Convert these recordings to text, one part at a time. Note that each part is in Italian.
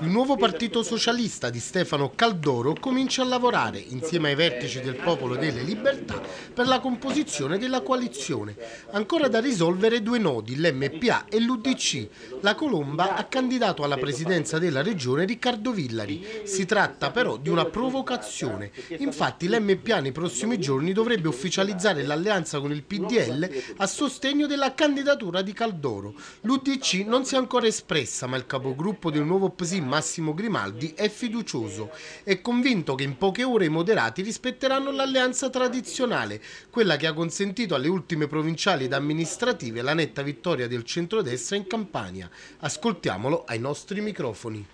Il nuovo partito socialista di Stefano Caldoro comincia a lavorare insieme ai vertici del Popolo delle Libertà per la composizione della coalizione. Ancora da risolvere due nodi, l'MPA e l'UDC. La Colomba ha candidato alla presidenza della regione Riccardo Villari. Si tratta però di una provocazione. Infatti l'MPA nei prossimi giorni dovrebbe ufficializzare l'alleanza con il PDL a sostegno della candidatura di Caldoro. L'UDC non si è ancora espressa, ma il capogruppo del nuovo PSIM Massimo Grimaldi è fiducioso e convinto che in poche ore i moderati rispetteranno l'alleanza tradizionale, quella che ha consentito alle ultime provinciali ed amministrative la netta vittoria del centrodestra in Campania. Ascoltiamolo ai nostri microfoni.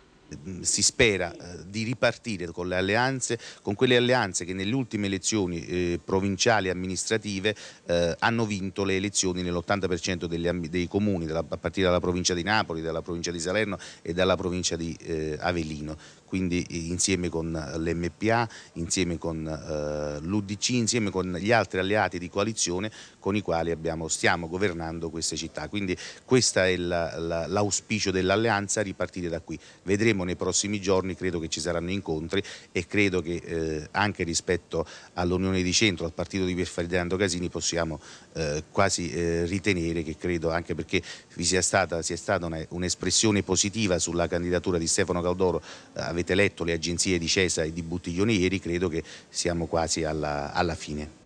Mm, si spera eh, di ripartire con, le alleanze, con, quelle alleanze che nelle ultime elezioni eh, provinciali e amministrative eh, hanno vinto le elezioni nell'80% dei comuni, della, a partire dalla provincia di Napoli, dalla provincia di Salerno e dalla provincia di Avellino quindi insieme con l'MPA, insieme con eh, l'UDC, insieme con gli altri alleati di coalizione con i quali abbiamo, stiamo governando queste città. Quindi questo è l'auspicio la, la, dell'alleanza, ripartire da qui. Vedremo nei prossimi giorni, credo che ci saranno incontri e credo che eh, anche rispetto all'Unione di Centro, al partito di Ferdinando Casini possiamo eh, quasi eh, ritenere che credo anche perché vi sia stata, sia stata un'espressione positiva sulla candidatura di Stefano Caudoro, eh, avete letto le agenzie di Cesa e di Buttiglione ieri, credo che siamo quasi alla, alla fine.